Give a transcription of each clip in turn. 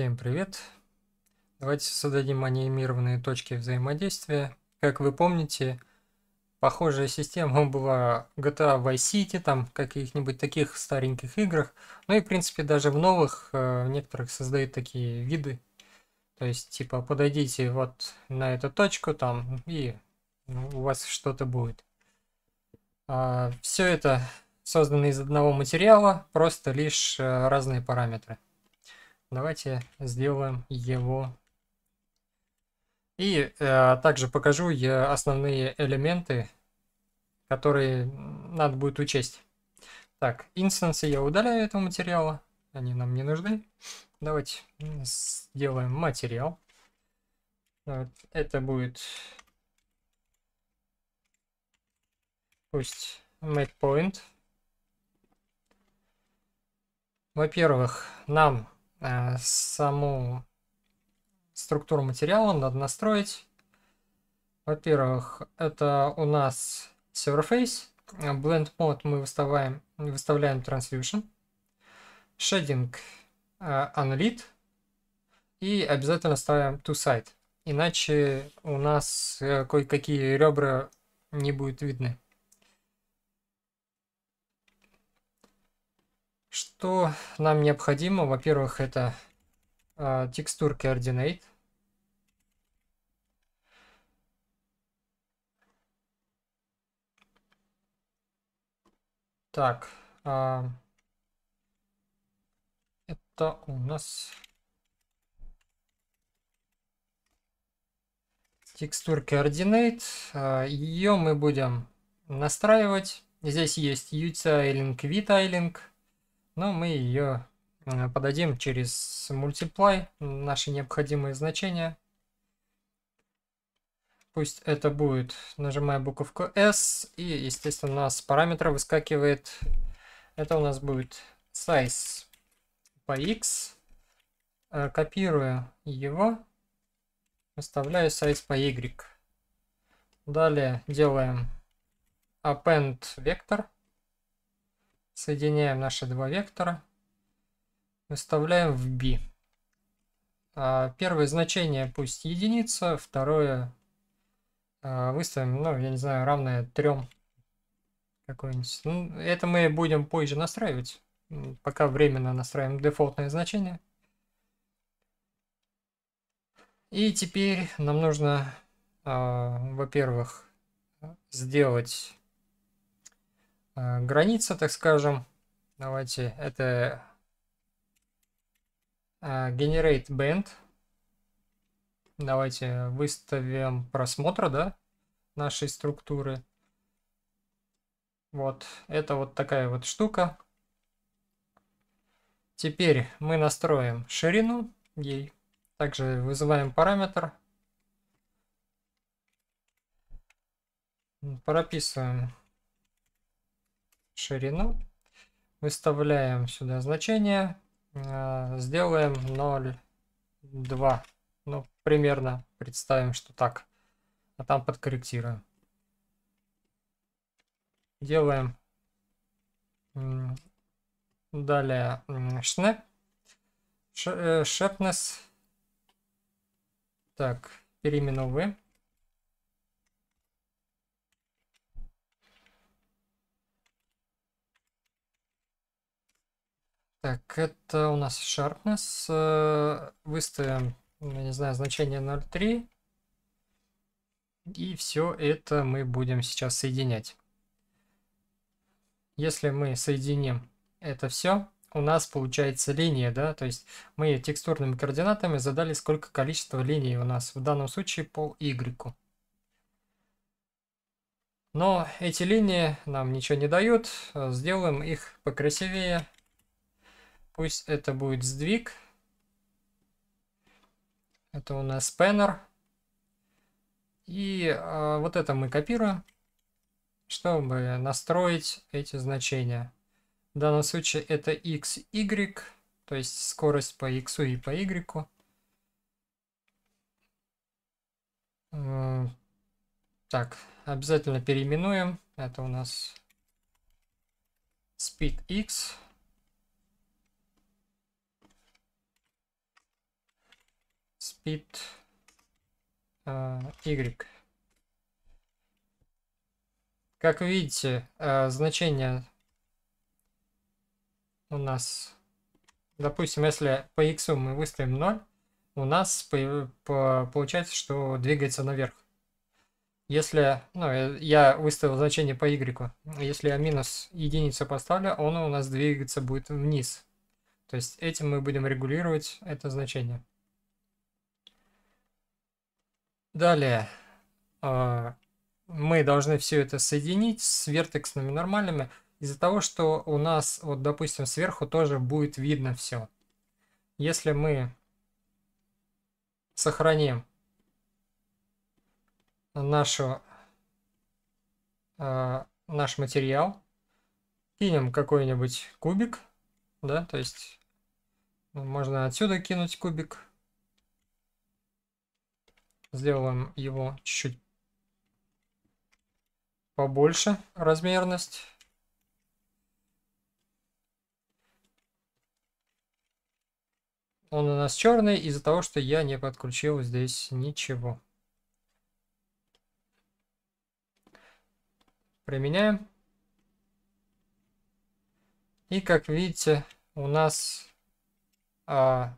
Всем привет! Давайте создадим анимированные точки взаимодействия. Как вы помните, похожая система была GTA Vice City, там каких-нибудь таких стареньких играх. Ну и, в принципе, даже в новых в э, некоторых создают такие виды. То есть, типа, подойдите вот на эту точку там, и у вас что-то будет. А, все это создано из одного материала, просто лишь э, разные параметры. Давайте сделаем его. И э, также покажу я основные элементы, которые надо будет учесть. Так, инстансы я удаляю этого материала. Они нам не нужны. Давайте сделаем материал. Вот, это будет... Пусть MatePoint. Во-первых, нам Э, саму структуру материала надо настроить. Во-первых, это у нас Surface. Blend Mode мы выставляем, выставляем Translution. Shading э, Unlit. И обязательно ставим To Side. Иначе у нас э, кое-какие ребра не будет видны. Что нам необходимо? Во-первых, это э, текстур координат. Так, э, это у нас текстур координат. А, Ее мы будем настраивать. Здесь есть utilink, vitiling но мы ее э, подадим через multiply наши необходимые значения. Пусть это будет, нажимая буковку S, и, естественно, у нас параметр выскакивает. Это у нас будет size по x. Э, Копирую его, выставляю size по y. Далее делаем append вектор Соединяем наши два вектора. Выставляем в B. А, первое значение пусть единица, второе а, выставим, ну, я не знаю, равное трем какой-нибудь. Ну, это мы будем позже настраивать. Пока временно настраиваем дефолтное значение. И теперь нам нужно, а, во-первых, сделать Э, граница, так скажем. Давайте это э, generate band. Давайте выставим просмотр, да, нашей структуры. Вот, это вот такая вот штука. Теперь мы настроим ширину ей. Также вызываем параметр. Прописываем ширину. Выставляем сюда значение. Э, сделаем 0,2. Ну, примерно представим, что так. А там подкорректируем. Делаем далее шне. Э, шепнес. Так, переименовываем. Так, это у нас sharpness. Э, выставим, я не знаю, значение 0.3. И все это мы будем сейчас соединять. Если мы соединим это все, у нас получается линия, да, то есть мы текстурными координатами задали сколько количество линий у нас, в данном случае по Y. Но эти линии нам ничего не дают, э, сделаем их покрасивее, Пусть это будет сдвиг. Это у нас спэннер. И э, вот это мы копируем, чтобы настроить эти значения. В данном случае это x, y, то есть скорость по x и по y. Э, так, обязательно переименуем. Это у нас speed x. it э, y. Как вы видите, э, значение у нас, допустим, если по x мы выставим 0, у нас по, по, получается, что двигается наверх. Если, ну, э, я выставил значение по y, если я минус единицу поставлю, он у нас двигаться будет вниз. То есть этим мы будем регулировать это значение. Далее а, мы должны все это соединить с вертексными нормальными из-за того, что у нас, вот допустим, сверху тоже будет видно все. Если мы сохраним нашу, а, наш материал, кинем какой-нибудь кубик, да, то есть можно отсюда кинуть кубик, Сделаем его чуть-чуть побольше размерность. Он у нас черный из-за того, что я не подключил здесь ничего. Применяем. И как видите, у нас а,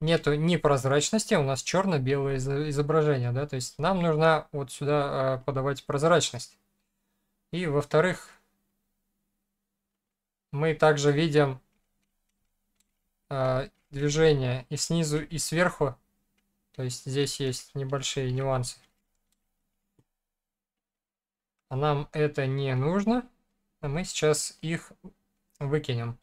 нету ни прозрачности, а у нас черно-белое изображение, да, то есть нам нужно вот сюда а, подавать прозрачность. И во-вторых, мы также видим а, движение и снизу, и сверху, то есть здесь есть небольшие нюансы. А нам это не нужно, мы сейчас их выкинем.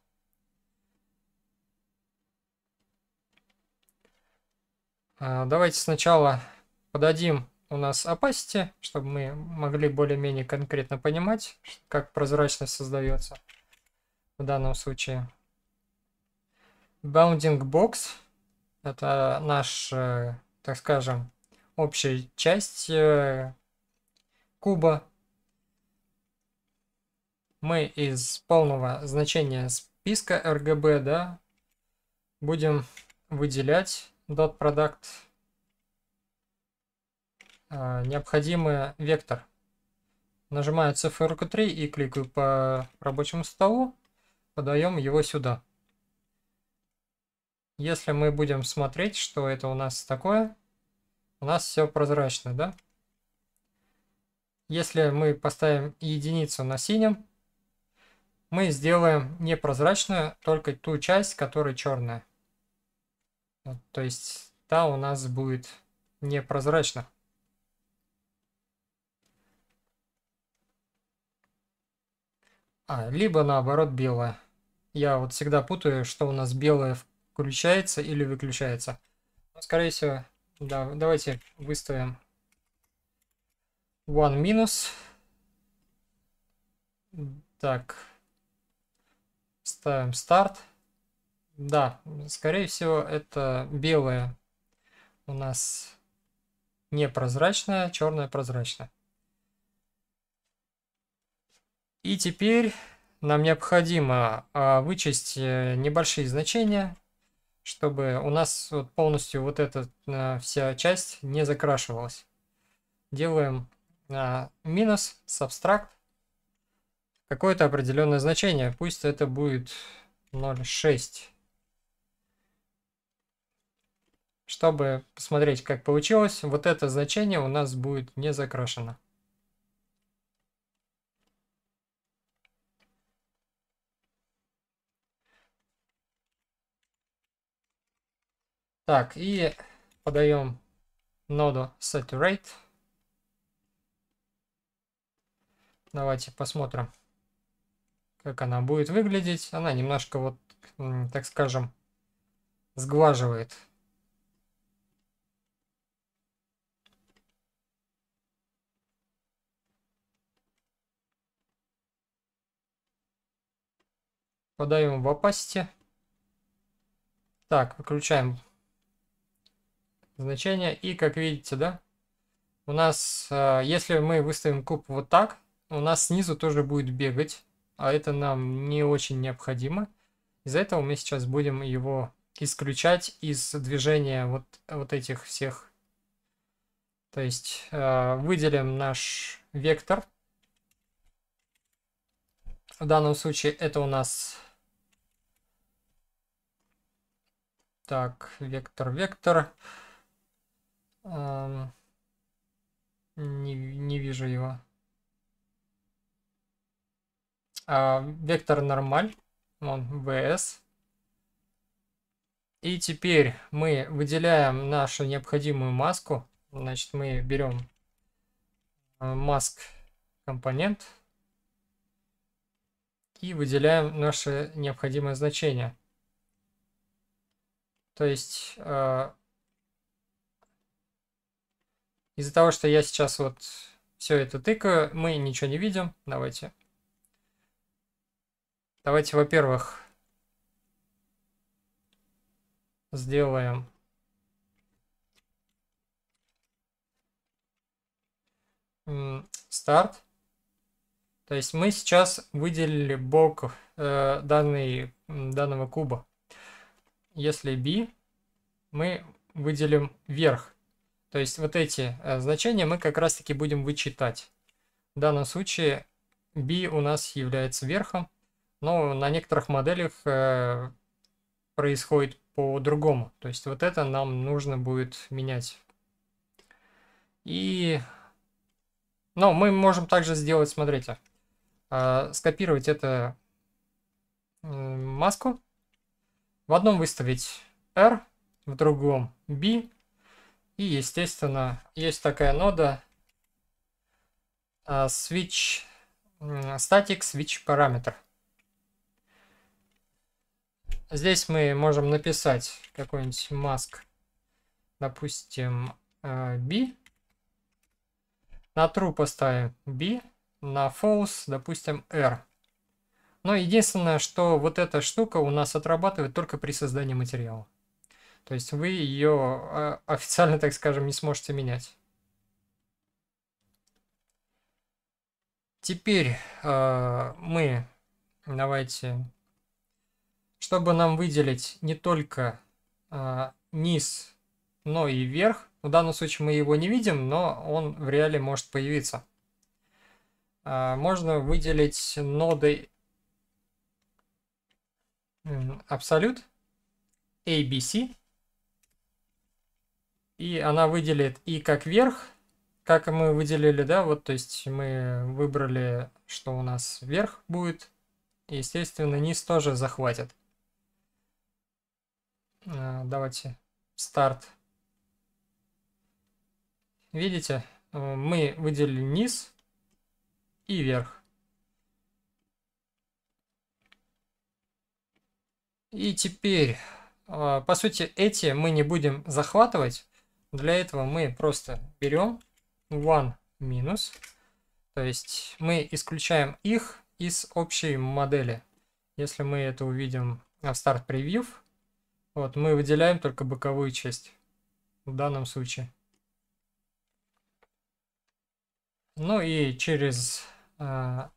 А, давайте сначала подадим у нас opacity, чтобы мы могли более-менее конкретно понимать, как прозрачность создается в данном случае. Bounding Box – это наш, э, так скажем, общая часть э, куба. Мы из полного значения списка RGB да, будем выделять dot product а, необходимый вектор. Нажимаю CFRQ3 и кликаю по рабочему столу, подаем его сюда. Если мы будем смотреть, что это у нас такое, у нас все прозрачно, да? Если мы поставим единицу на синем, мы сделаем непрозрачную только ту часть, которая черная. Вот, ну, то есть та у нас будет непрозрачна. А, либо наоборот белая. Я вот всегда путаю, что у нас белое включается или выключается. Но, ну, скорее всего, да, давайте выставим one минус. Так, ставим старт. Да, скорее всего, это белое у нас непрозрачное, черное прозрачное. И теперь нам необходимо а, вычесть э, небольшие значения, чтобы у нас вот полностью вот эта а, вся часть не закрашивалась. Делаем а, минус, сабстракт, какое-то определенное значение. Пусть это будет 0,6. чтобы посмотреть, как получилось, вот это значение у нас будет не закрашено. Так, и подаем ноду saturate. Давайте посмотрим, как она будет выглядеть. Она немножко вот, так скажем, сглаживает Подаем в опасти. Так, выключаем значение. И как видите, да, у нас, э, если мы выставим куб вот так, у нас снизу тоже будет бегать. А это нам не очень необходимо. Из-за этого мы сейчас будем его исключать из движения вот, вот этих всех. То есть э, выделим наш вектор. В данном случае это у нас Так, вектор, вектор. Эм, не, не вижу его. А, вектор нормаль. Он vs. И теперь мы выделяем нашу необходимую маску. Значит, мы берем э, маск компонент и выделяем наше необходимое значение. То есть а, из-за того, что я сейчас вот все это тыкаю, мы ничего не видим. Давайте. Давайте, во-первых, сделаем старт. То есть мы сейчас выделили бок э, данный, данного куба если b, мы выделим вверх. То есть вот эти э, значения мы как раз таки будем вычитать. В данном случае b у нас является верхом, но на некоторых моделях э, происходит по-другому. То есть вот это нам нужно будет менять. И... Но мы можем также сделать, смотрите, э, скопировать это маску в одном выставить R, в другом B. И, естественно, есть такая нода э, switch, static switch параметр. Здесь мы можем написать какой-нибудь mask, допустим, э, B. На true поставим B, на false, допустим, R. Но единственное, что вот эта штука у нас отрабатывает только при создании материала. То есть вы ее а, официально, так скажем, не сможете менять. Теперь э, мы давайте, чтобы нам выделить не только э, низ, но и верх. В данном случае мы его не видим, но он в реале может появиться. Э, можно выделить ноды абсолют ABC. И она выделит и как верх, как мы выделили, да, вот, то есть мы выбрали, что у нас вверх будет. Естественно, низ тоже захватит. А, давайте старт. Видите, э, мы выделили низ и верх. И теперь, а, по сути, эти мы не будем захватывать. Для этого мы просто берем one минус. То есть мы исключаем их из общей модели. Если мы это увидим в старт превью, вот, мы выделяем только боковую часть в данном случае. Ну и через а,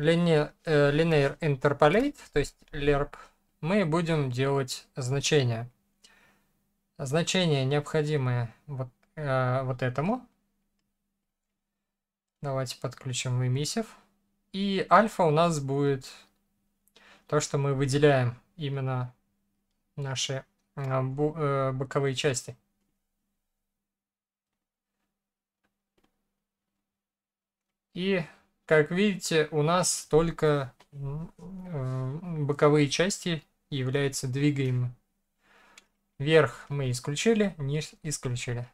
linear, э, linear interpolate, то есть lerp, мы будем делать значения. Значения необходимы вот, э, вот этому. Давайте подключим эмиссив. И альфа у нас будет то, что мы выделяем именно наши э, бу, э, боковые части. И как видите, у нас только э, боковые части являются двигаемы. Верх мы исключили, низ исключили.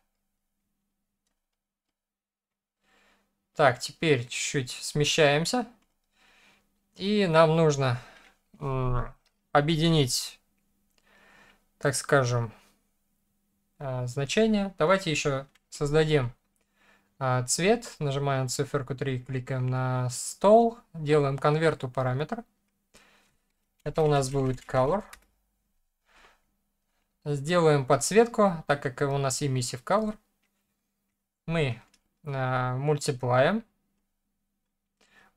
Так, теперь чуть-чуть смещаемся. И нам нужно объединить, так скажем, э, значения. Давайте еще создадим а, цвет, нажимаем циферку 3, кликаем на стол, делаем конверту параметр. Это у нас будет color. Сделаем подсветку, так как у нас emissive color. Мы э, а, мультиплаем,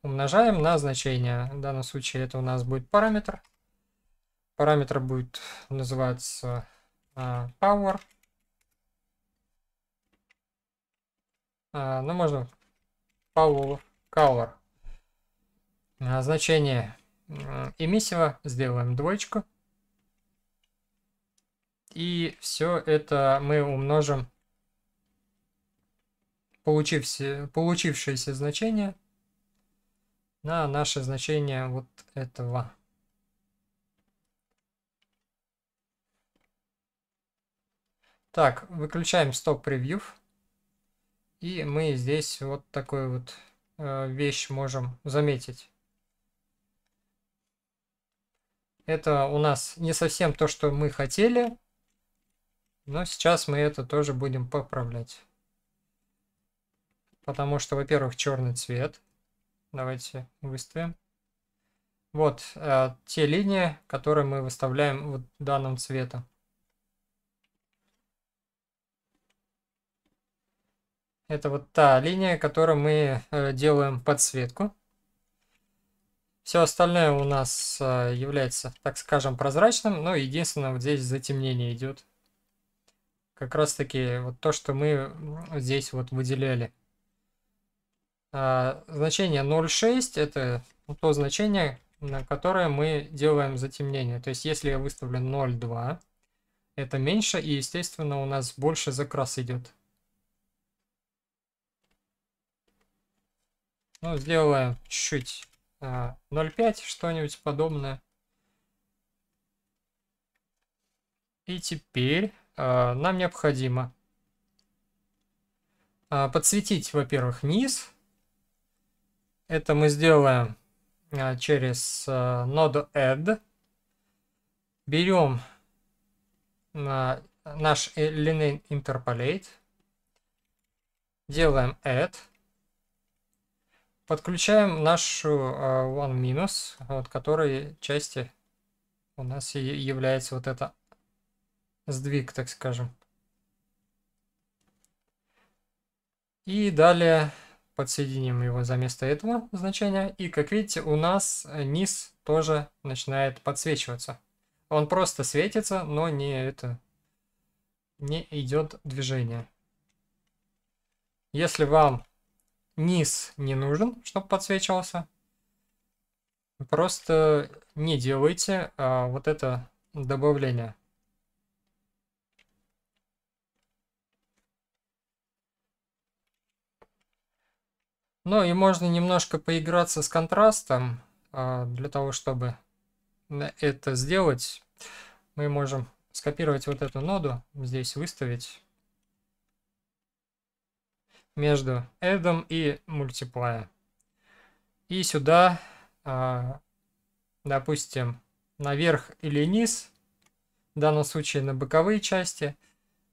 умножаем на значение. В данном случае это у нас будет параметр. Параметр будет называться а, power. А, ну, можно power А, значение эмиссива. Сделаем двоечку. И все это мы умножим, получив, получившееся значение, на наше значение вот этого. Так, выключаем стоп превью. И мы здесь вот такую вот э, вещь можем заметить. Это у нас не совсем то, что мы хотели, но сейчас мы это тоже будем поправлять. Потому что, во-первых, черный цвет. Давайте выставим. Вот э, те линии, которые мы выставляем вот данным цветом. Это вот та линия, которую мы э, делаем подсветку. Все остальное у нас э, является, так скажем, прозрачным, но ну, единственное, вот здесь затемнение идет. Как раз таки вот то, что мы здесь вот выделяли. А, значение 0,6 это то значение, на которое мы делаем затемнение. То есть если я выставлю 0,2, это меньше и, естественно, у нас больше закрас идет. Ну, сделаем чуть-чуть а, 0,5, что-нибудь подобное. И теперь а, нам необходимо а, подсветить, во-первых, низ. Это мы сделаем а, через а, ноду add. Берем а, наш Linear interpolate. Делаем add. Подключаем нашу а, one минус, от которой части у нас и является вот это сдвиг, так скажем. И далее подсоединим его за место этого значения. И как видите, у нас низ тоже начинает подсвечиваться. Он просто светится, но не это не идет движение. Если вам Низ не нужен, чтобы подсвечивался. Просто не делайте а, вот это добавление. Ну и можно немножко поиграться с контрастом. А, для того, чтобы это сделать, мы можем скопировать вот эту ноду, здесь выставить между Эдом и multiply. И сюда, а, допустим, наверх или низ, в данном случае на боковые части,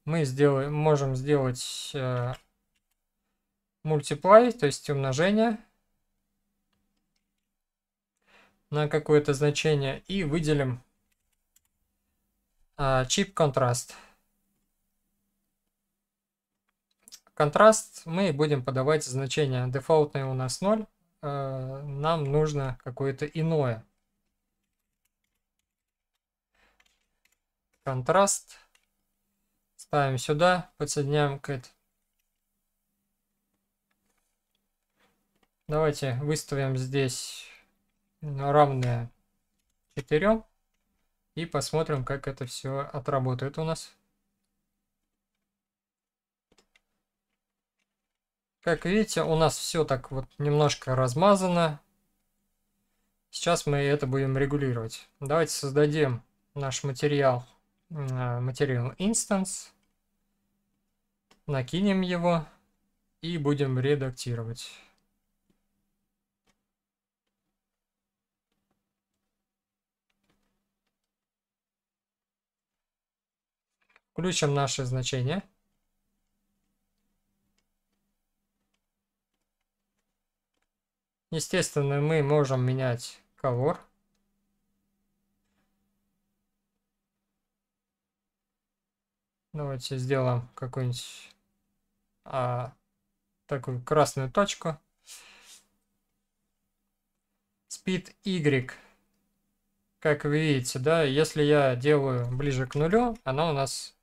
мы сделаем, можем сделать multiply, э, то есть умножение на какое-то значение и выделим а, чип контраст. Контраст мы будем подавать значение. Дефолтное у нас 0. Э, нам нужно какое-то иное. Контраст. Ставим сюда, подсоединяем к это. Давайте выставим здесь равное 4 и посмотрим, как это все отработает у нас. Как видите, у нас все так вот немножко размазано. Сейчас мы это будем регулировать. Давайте создадим наш материал, э, материал instance. Накинем его и будем редактировать. Включим наши значения. Естественно, мы можем менять колор. Давайте сделаем какую-нибудь а, такую красную точку. Speed Y. Как вы видите, да, если я делаю ближе к нулю, она у нас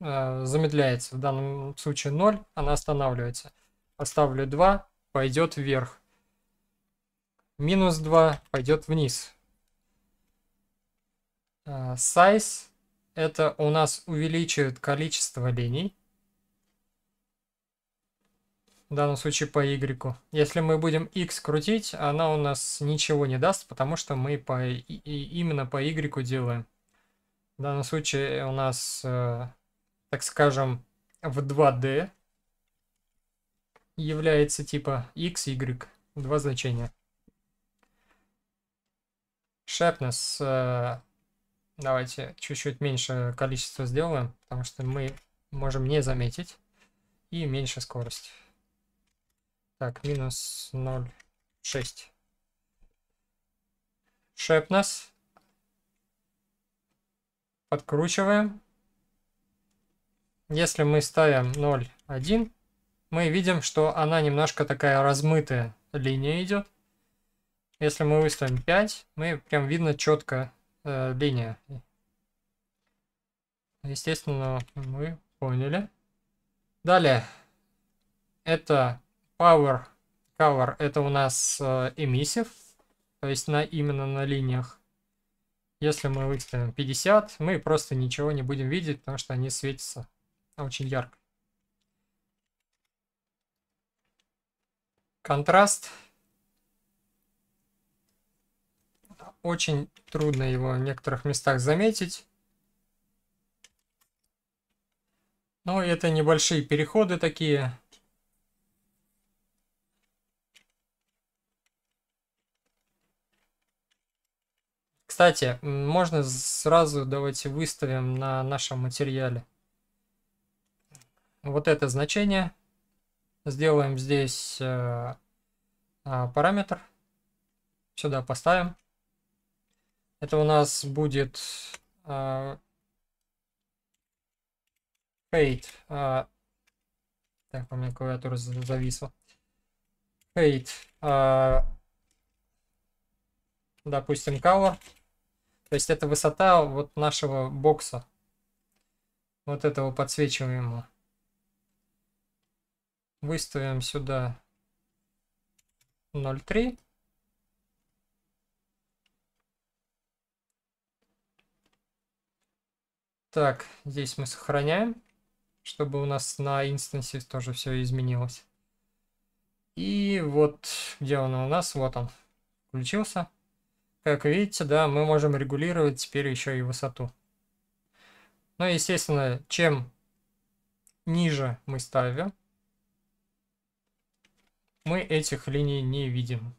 э, замедляется. В данном случае 0, она останавливается. Оставлю 2, пойдет вверх минус 2 пойдет вниз. А, size это у нас увеличивает количество линий. В данном случае по y. Если мы будем x крутить, она у нас ничего не даст, потому что мы по, и, именно по y делаем. В данном случае у нас, э, так скажем, в 2D является типа x, y. Два значения. Шепнес. Э, давайте чуть-чуть меньше количество сделаем, потому что мы можем не заметить. И меньше скорость. Так, минус 0,6. Шепнес. Подкручиваем. Если мы ставим 0,1, мы видим, что она немножко такая размытая линия идет. Если мы выставим 5, мы прям видно четко э, линия. Естественно, мы поняли. Далее. Это Power Cover. Это у нас э, эмиссив. То есть на, именно на линиях. Если мы выставим 50, мы просто ничего не будем видеть, потому что они светятся очень ярко. Контраст Очень трудно его в некоторых местах заметить. Но это небольшие переходы такие. Кстати, можно сразу давайте выставим на нашем материале вот это значение. Сделаем здесь э, э, параметр. Сюда поставим. Это у нас будет э, а, hate. Э, а, так, у меня клавиатура зависла. Hate. Э, а, допустим, color. То есть это высота вот нашего бокса. Вот этого подсвечиваемого. Выставим сюда 0,3. Так, здесь мы сохраняем, чтобы у нас на инстансе тоже все изменилось. И вот где он у нас, вот он, включился. Как видите, да, мы можем регулировать теперь еще и высоту. Но, ну, естественно, чем ниже мы ставим, мы этих линий не видим.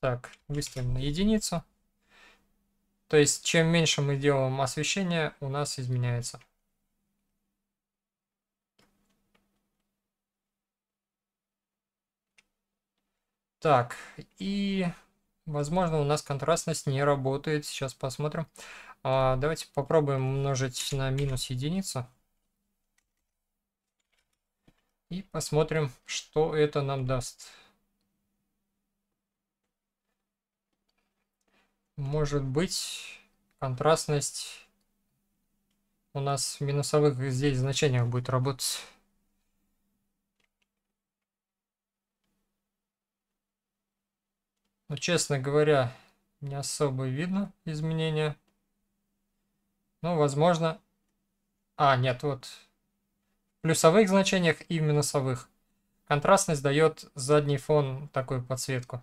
Так, выставим на единицу. То есть, чем меньше мы делаем освещение, у нас изменяется. Так, и, возможно, у нас контрастность не работает. Сейчас посмотрим. А, давайте попробуем умножить на минус единицу. И посмотрим, что это нам даст. Может быть, контрастность у нас в минусовых здесь значениях будет работать. Но, честно говоря, не особо видно изменения. Ну, возможно... А, нет, вот. В плюсовых значениях и в минусовых. Контрастность дает задний фон такую подсветку.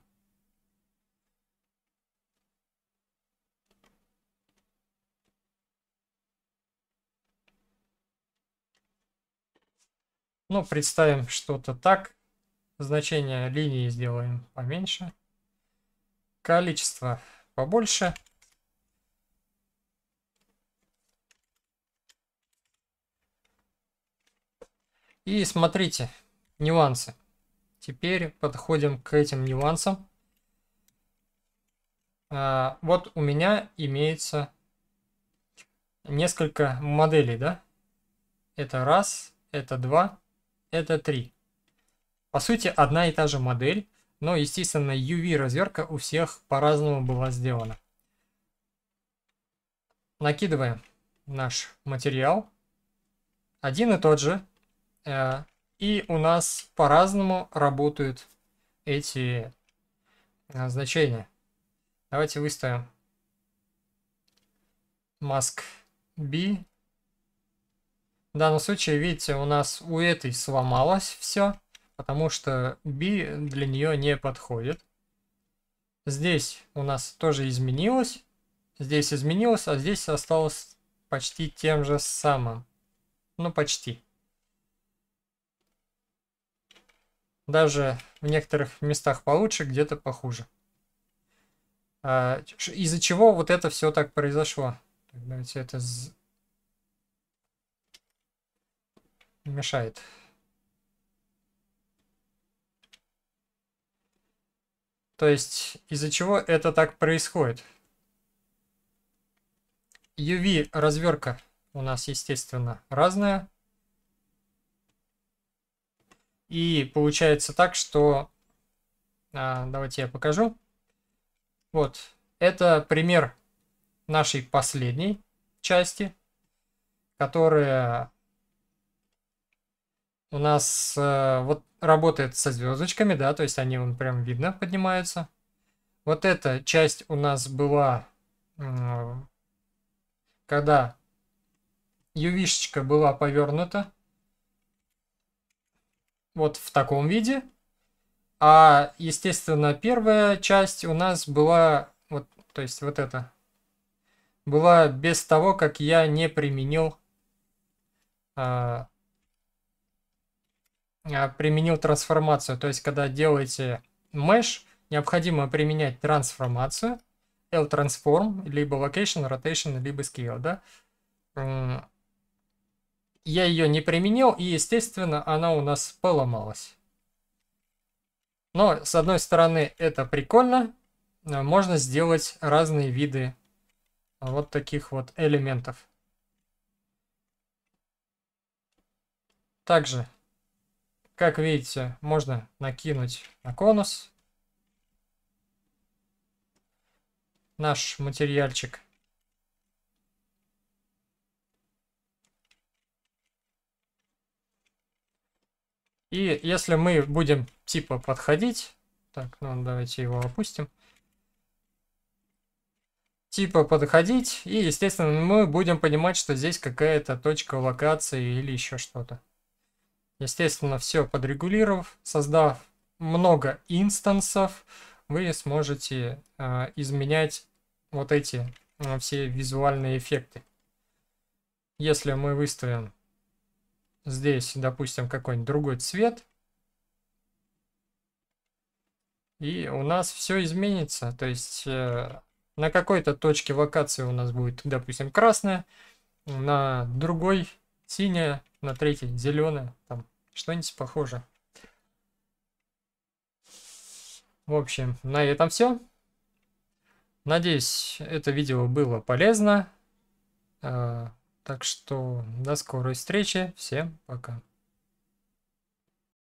Ну, представим что-то так. Значение линии сделаем поменьше. Количество побольше. И смотрите, нюансы. Теперь подходим к этим нюансам. А, вот у меня имеется несколько моделей, да? Это раз, это два, это 3. По сути, одна и та же модель, но, естественно, UV-разверка у всех по-разному была сделана. Накидываем наш материал. Один и тот же. Э, и у нас по-разному работают эти э, значения. Давайте выставим mask B в данном случае, видите, у нас у этой сломалось все, потому что B для нее не подходит. Здесь у нас тоже изменилось. Здесь изменилось, а здесь осталось почти тем же самым. Ну, почти. Даже в некоторых местах получше, где-то похуже. А, из-за чего вот это все так произошло? Давайте это не мешает. То есть из-за чего это так происходит? UV разверка у нас, естественно, разная. И получается так, что... А, давайте я покажу. Вот. Это пример нашей последней части, которая у нас э, вот работает со звездочками, да, то есть они вон прям видно поднимаются. Вот эта часть у нас была, э, когда ювишечка была повернута. Вот в таком виде. А, естественно, первая часть у нас была, вот, то есть вот это была без того, как я не применил... Э, а, применил трансформацию. То есть, когда делаете mesh, необходимо применять трансформацию, L-transform, либо location, rotation, либо scale, да. Я ее не применил, и, естественно, она у нас поломалась. Но, с одной стороны, это прикольно. Можно сделать разные виды вот таких вот элементов. Также как видите, можно накинуть на конус. Наш материальчик. И если мы будем типа подходить, так, ну давайте его опустим, типа подходить, и естественно мы будем понимать, что здесь какая-то точка локации или еще что-то. Естественно, все подрегулировав, создав много инстансов, вы сможете э, изменять вот эти э, все визуальные эффекты. Если мы выставим здесь, допустим, какой-нибудь другой цвет, и у нас все изменится. То есть э, на какой-то точке локации у нас будет, допустим, красная, на другой синяя, на третьей зеленая, там что-нибудь похоже. В общем, на этом все. Надеюсь, это видео было полезно. А, так что до скорой встречи. Всем пока.